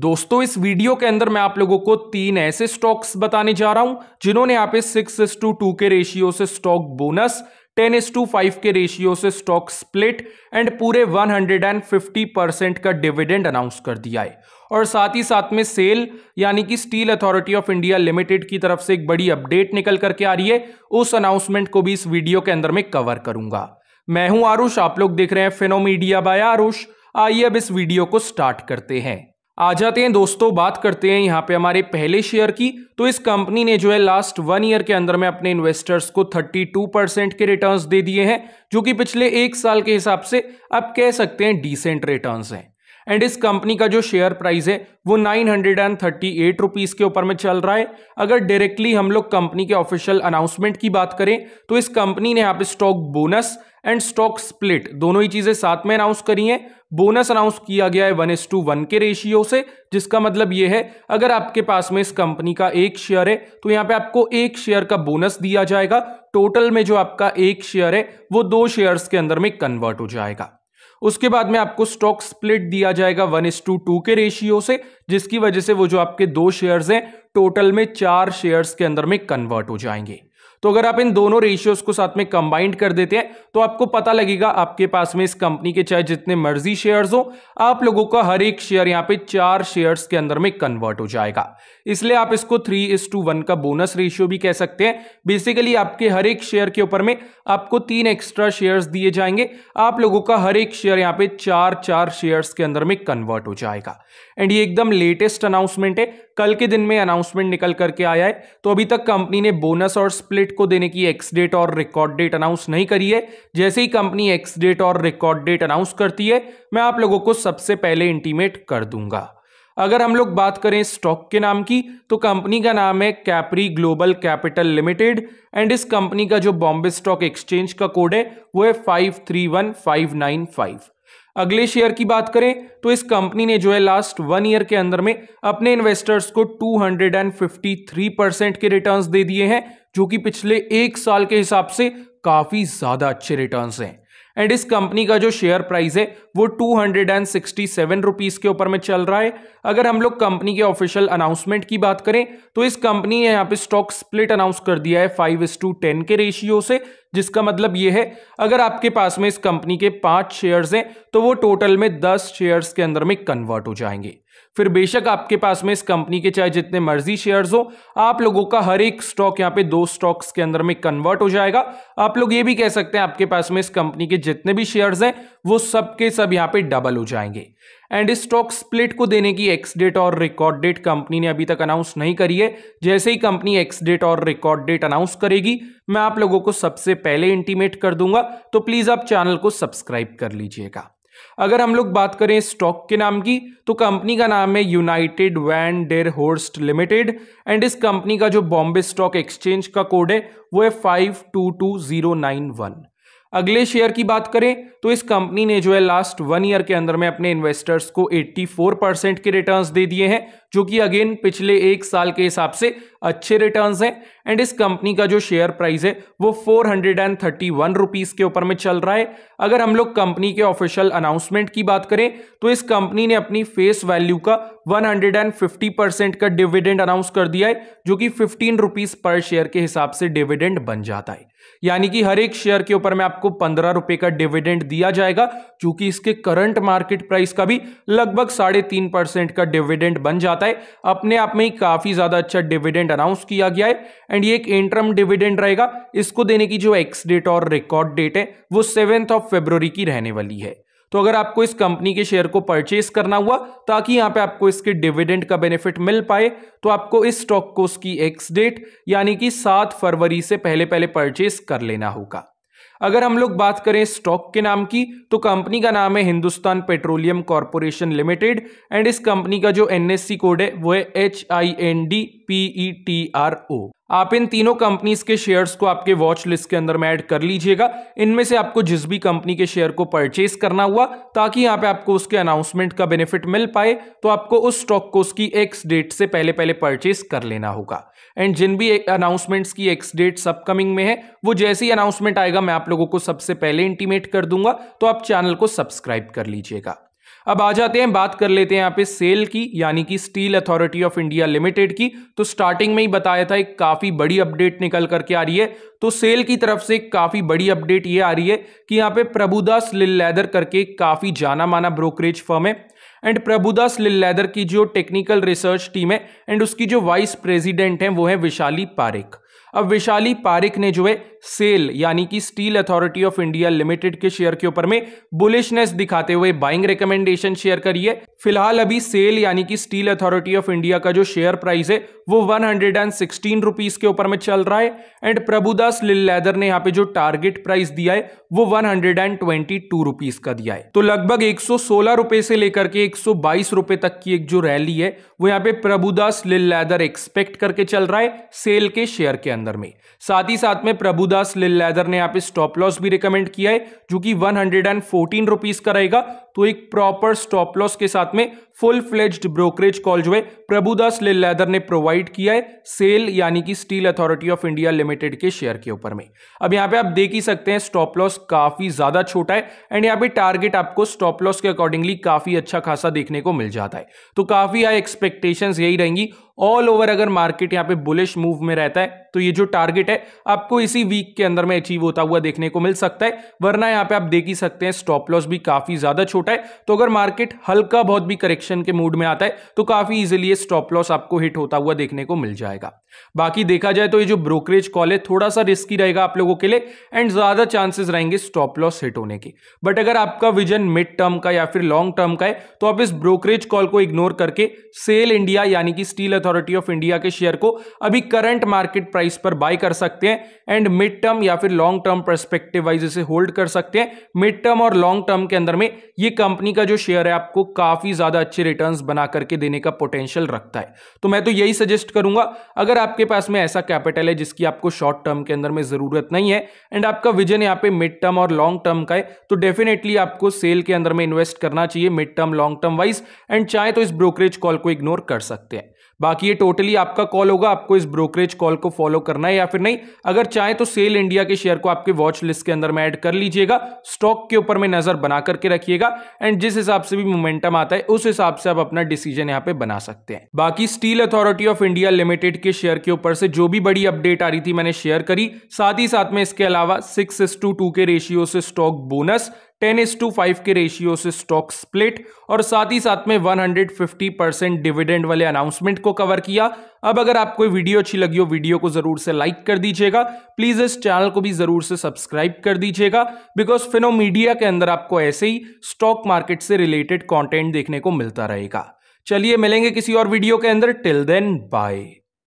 दोस्तों इस वीडियो के अंदर मैं आप लोगों को तीन ऐसे स्टॉक्स बताने जा रहा हूं जिन्होंने आप सिक्स एस टू टू के रेशियो से stock bonus ten is to five के रेशियो से स्टॉक स्प्लिट एंड पूरे one hundred and fifty percent का डिविडेंड अनाउंस कर दिया है और साथ ही साथ में सेल यानी कि steel authority of India limited की तरफ से एक बड़ी अपडेट निकल करके आ रही है उस अनाउंसमेंट को भी इस वीडियो के अंदर में कवर करूंगा मैं हूं आरुष आप लोग देख रहे हैं फिनोमीडिया बाय आरुष आइए अब इस वीडियो को स्टार्ट करते हैं आ जाते हैं दोस्तों बात करते हैं यहाँ पे हमारे पहले शेयर की तो इस कंपनी ने जो है लास्ट वन ईयर के अंदर में अपने इन्वेस्टर्स को 32 परसेंट के रिटर्न्स दे दिए हैं जो कि पिछले एक साल के हिसाब से आप कह सकते हैं डिसेंट रिटर्न्स हैं एंड इस कंपनी का जो शेयर प्राइस है वो nine hundred and thirty eight rupees के ऊपर में चल रहा है अगर डायरेक्टली हम लोग कंपनी के ऑफिशियल अनाउंसमेंट की बात करें तो इस कंपनी ने यहाँ पे stock bonus and stock split दोनों ही चीज़ें साथ में अनाउंस करी हैं बोनस अनाउंस किया गया है वन एस टू वन के रेशियो से जिसका मतलब यह है अगर आपके पास में इस कंपनी का एक शेयर है तो यहाँ पे आपको एक शेयर का बोनस दिया जाएगा टोटल में जो आपका एक शेयर है वो दो शेयर्स के अंदर में कन्वर्ट हो जाएगा उसके बाद में आपको स्टॉक स्प्लिट दिया जाएगा वन एस टू टू के रेशियो से जिसकी वजह से वो जो आपके दो शेयर्स हैं टोटल में चार शेयर्स के अंदर में कन्वर्ट हो जाएंगे तो अगर आप इन दोनों रेशियोज को साथ में कंबाइंड कर देते हैं तो आपको पता लगेगा आपके पास में इस कंपनी के चाहे जितने मर्जी शेयर्स हो आप लोगों का हर एक शेयर यहाँ पे चार शेयर्स के अंदर में कन्वर्ट हो जाएगा इसलिए आप इसको थ्री इस टू वन का बोनस रेशियो भी कह सकते हैं बेसिकली आपके हर एक शेयर के ऊपर में आपको तीन एक्स्ट्रा शेयर दिए जाएंगे आप लोगों का हर एक शेयर यहाँ पे चार चार शेयर्स के अंदर में कन्वर्ट हो जाएगा एंड ये एकदम लेटेस्ट अनाउंसमेंट है कल के दिन में अनाउंसमेंट निकल करके आया है तो अभी तक कंपनी ने बोनस और स्प्लिट को देने की एक्स डेट और रिकॉर्ड डेट अनाउंस नहीं करी है जैसे ही कंपनी एक्स डेट और रिकॉर्ड डेट अनाउंस करती है मैं आप लोगों को सबसे पहले इंटीमेट कर दूंगा अगर हम लोग बात करें स्टॉक के नाम की तो कंपनी का नाम है Capri Global Capital Limited and इस कंपनी का जो बॉम्बे स्टॉक एक्सचेंज का कोड है वो है five three one five nine five अगले शेयर की बात करें तो इस कंपनी ने जो है लास्ट वन ईयर के अंदर में अपने इन्वेस्टर्स को 253 परसेंट के रिटर्न्स दे दिए हैं जो कि पिछले एक साल के हिसाब से काफी ज्यादा अच्छे रिटर्न्स हैं एंड इस कंपनी का जो शेयर प्राइस है वो two hundred and sixty seven rupees के ऊपर में चल रहा है अगर हम लोग कंपनी के ऑफिशियल अनाउंसमेंट की बात करें तो इस कंपनी ने यहाँ पे स्टॉक स्प्लिट अनाउंस कर दिया है फाइव इस टू टेन के रेशियो से जिसका मतलब ये है अगर आपके पास में इस कंपनी के पांच शेयर्स हैं तो वो टोटल में दस शेयर्स के अंदर में कन्वर्ट हो जाएंगे फिर बेशक आपके पास में इस कंपनी के चाहे जितने मर्जी शेयर्स हो आप लोगों का हर एक स्टॉक यहाँ पे दो स्टॉक्स के अंदर में कन्वर्ट हो जाएगा आप लोग ये भी कह सकते हैं आपके पास में इस कंपनी के जितने भी शेयर्स हैं वो सब के सब यहाँ पे डबल हो जाएंगे एंड इस स्टॉक स्प्लिट को देने की एक्स डेट और रिकॉर्ड डेट कंपनी ने अभी तक अनाउंस नहीं करी है जैसे ही कंपनी एक्स डेट और रिकॉर्ड डेट अनाउंस करेगी मैं आप लोगों को सबसे पहले इंटीमेट कर दूंगा तो प्लीज आप चैनल को सब्सक्राइब कर लीजिएगा अगर हम लोग बात करें स्टॉक के नाम की तो कंपनी का नाम है United Van Der Horst Limited and इस कंपनी का जो बॉम्बे स्टॉक एक्सचेंज का कोड है वो है five two two zero nine one अगले शेयर की बात करें तो इस कंपनी ने जो है लास्ट वन ईयर के अंदर में अपने इन्वेस्टर्स को 84 परसेंट के रिटर्न्स दे दिए हैं जो कि अगेन पिछले एक साल के हिसाब से अच्छे रिटर्न्स हैं एंड इस कंपनी का जो शेयर प्राइस है वो four hundred and thirty one rupees के ऊपर में चल रहा है अगर हम लोग कंपनी के ऑफिशियल अनाउंसमेंट की बात करें तो इस कंपनी ने अपनी फेस वैल्यू का one hundred and fifty percent का डिविडेंड अनाउंस कर दिया है जो कि फिफ्टीन रुपीज़ पर शेयर के हिसाब से डिविडेंड बन जाता है यानी कि हर एक शेयर के ऊपर में आपको पंद्रह रुपए का डिविडेंड दिया जाएगा जो कि इसके करंट मार्केट प्राइस का भी लगभग साढ़े तीन परसेंट का डिविडेंड बन जाता जाता है अपने आप में ही काफ़ी ज़्यादा अच्छा डिविडेंड अनाउंस किया गया है एंड ये एक इंटरम डिविडेंड रहेगा इसको देने की जो एक्स डेट और रिकॉर्ड डेट है वो सेवेंथ ऑफ फेब्रवरी की रहने वाली है तो अगर आपको इस कंपनी के शेयर को परचेस करना हुआ ताकि यहां पे आपको इसके डिविडेंड का बेनिफिट मिल पाए तो आपको इस स्टॉक को उसकी एक्स डेट यानी कि सात फरवरी से पहले पहले परचेस कर लेना होगा अगर हम लोग बात करें स्टॉक के नाम की तो कंपनी का नाम है Hindustan Petroleum Corporation Limited and इस कंपनी का जो एनएससी कोड है वो है H I N D P E T R O आप इन तीनों कंपनीज के शेयर्स को आपके वॉच लिस्ट के अंदर में ऐड कर लीजिएगा इनमें से आपको जिस भी कंपनी के शेयर को परचेस करना हुआ ताकि यहाँ पे आपको उसके अनाउंसमेंट का बेनिफिट मिल पाए तो आपको उस स्टॉक को उसकी एक्स डेट से पहले पहले परचेज कर लेना होगा एंड जिन भी अनाउंसमेंट्स की एक्स डेट्स अपकमिंग में है वो जैसे ही अनाउंसमेंट आएगा मैं आप लोगों को सबसे पहले इंटीमेट कर दूंगा तो आप चैनल को सब्सक्राइब कर लीजिएगा अब आ जाते हैं बात कर लेते हैं यहाँ पे सेल की यानी कि steel authority of India limited की तो स्टार्टिंग में ही बताया था एक काफ़ी बड़ी अपडेट निकल करके आ रही है तो सेल की तरफ से काफ़ी बड़ी अपडेट ये आ रही है कि यहाँ पे प्रभुदास लिल लैदर करके काफ़ी जाना माना ब्रोकरेज फर्म है एंड प्रभुदास लिल लैदर की जो टेक्निकल रिसर्च टीम है एंड उसकी जो वाइस प्रेजिडेंट है वो है विशाली पारेख अब विशाली पारेख ने जो है सेल यानी कि steel authority of India Limited के शेयर के ऊपर में बुलिशनेस दिखाते हुए बाइंग रिकमेंडेशन शेयर करिए फिलहाल अभी सेल यानी कि स्टील अथॉरिटी ऑफ इंडिया का जो शेयर प्राइस है वो one hundred and sixteen rupees के ऊपर में चल रहा है एंड प्रभुदास लिल्लैदर ने यहाँ पे जो टारगेट प्राइस दिया है वो one hundred and twenty two rupees का दिया है तो लगभग एक सौ सोलह रुपए से लेकर के एक सौ बाईस रुपए तक की एक जो रैली है वो यहाँ पे प्रभुदास लिल्लैदर एक्सपेक्ट करके चल रहा है सेल के शेयर के अंदर में साथ ही साथ में प्रभुदास दस लिल लेदर ने यहाँ पे स्टॉप लॉस भी रिकमेंड किया है जो कि one hundred and fourteen rupees का रहेगा तो एक प्रॉपर स्टॉप लॉस के साथ में फुल फ्लेज्ड ब्रोकरेज कॉल जो है प्रभुदास लिल लेदर ने प्रोवाइड किया है सेल यानी कि steel authority of India Limited के शेयर के ऊपर में अब यहाँ पे आप देख ही सकते हैं स्टॉप लॉस काफी ज्यादा छोटा है एंड यहाँ पे टारगेट आपको स्टॉप लॉस के अकॉर्डिंगली काफी अच्छा खासा देखने को मिल जाता है तो काफी हाई एक्सपेक्टेशन यही रहेंगी ऑल ओवर अगर मार्केट यहाँ पे बुलिश मूव में रहता है तो ये जो टारगेट है आपको इसी वीक के अंदर में अचीव होता हुआ देखने को मिल सकता है वरना यहाँ पे आप देख ही सकते हैं स्टॉप लॉस भी काफी ज्यादा छोटा है तो अगर मार्केट हल्का बहुत भी करेक्शन के मूड में आता है तो काफी इजिली ये स्टॉप लॉस आपको हिट होता हुआ देखने को मिल जाएगा बाकी देखा जाए तो ये जो ब्रोकरेज कॉल है थोड़ा सा रिस्की रहेगा आप लोगों के लिए एंड ज्यादा चांसेस रहेंगे स्टॉप लॉस हिट होने के बट अगर आपका विजन मिड टर्म का या फिर लॉन्ग टर्म का है तो आप इस ब्रोकरेज कॉल को इग्नोर करके सेल इंडिया यानी कि स्टील अथॉरिटी ऑफ इंडिया के शेयर को अभी करंट मार्केट प्राइस पर बाय कर सकते हैं एंड मिड टर्म या फिर लॉन्ग टर्म परस्पेक्टिव वाइज इसे होल्ड कर सकते हैं मिड टर्म और लॉन्ग टर्म के अंदर में ये कंपनी का जो शेयर है आपको काफी ज्यादा अच्छे रिटर्न बना करके देने का पोटेंशियल रखता है तो मैं तो यही सजेस्ट करूंगा अगर आपके पास में ऐसा कैपिटल है जिसकी आपको शॉर्ट टर्म के अंदर में जरूरत नहीं है एंड आपका विजन यहाँ पे मिड टर्म और लॉन्ग टर्म का है तो डेफिनेटली आपको सेल के अंदर में इन्वेस्ट करना चाहिए mid term long term wise and चाहे तो इस ब्रोकरेज कॉल को इग्नोर कर सकते हैं बाकी ये टोटली आपका कॉल होगा आपको इस ब्रोकरेज कॉल को फॉलो करना है या फिर नहीं अगर चाहें तो सेल इंडिया के शेयर को आपके वॉच लिस्ट के अंदर में ऐड कर लीजिएगा स्टॉक के ऊपर में नज़र बना करके रखिएगा एंड जिस हिसाब से भी मोमेंटम आता है उस हिसाब से आप अपना डिसीजन यहाँ पे बना सकते हैं बाकी Steel authority of India Limited के शेयर के ऊपर से जो भी बड़ी अपडेट आ रही थी मैंने शेयर करी साथ ही साथ में इसके अलावा सिक्स टू टू के रेशियो से stock bonus ten is to five के रेशियो से स्टॉक स्प्लिट और साथ ही साथ में 150 परसेंट डिविडेंड वाले अनाउंसमेंट को कवर किया अब अगर आपको वीडियो अच्छी लगी हो वीडियो को जरूर से लाइक कर दीजिएगा प्लीज इस चैनल को भी जरूर से सब्सक्राइब कर दीजिएगा बिकॉज फिनो मीडिया के अंदर आपको ऐसे ही स्टॉक मार्केट से रिलेटेड कॉन्टेंट देखने को मिलता रहेगा चलिए मिलेंगे किसी और वीडियो के अंदर टिल देन बाय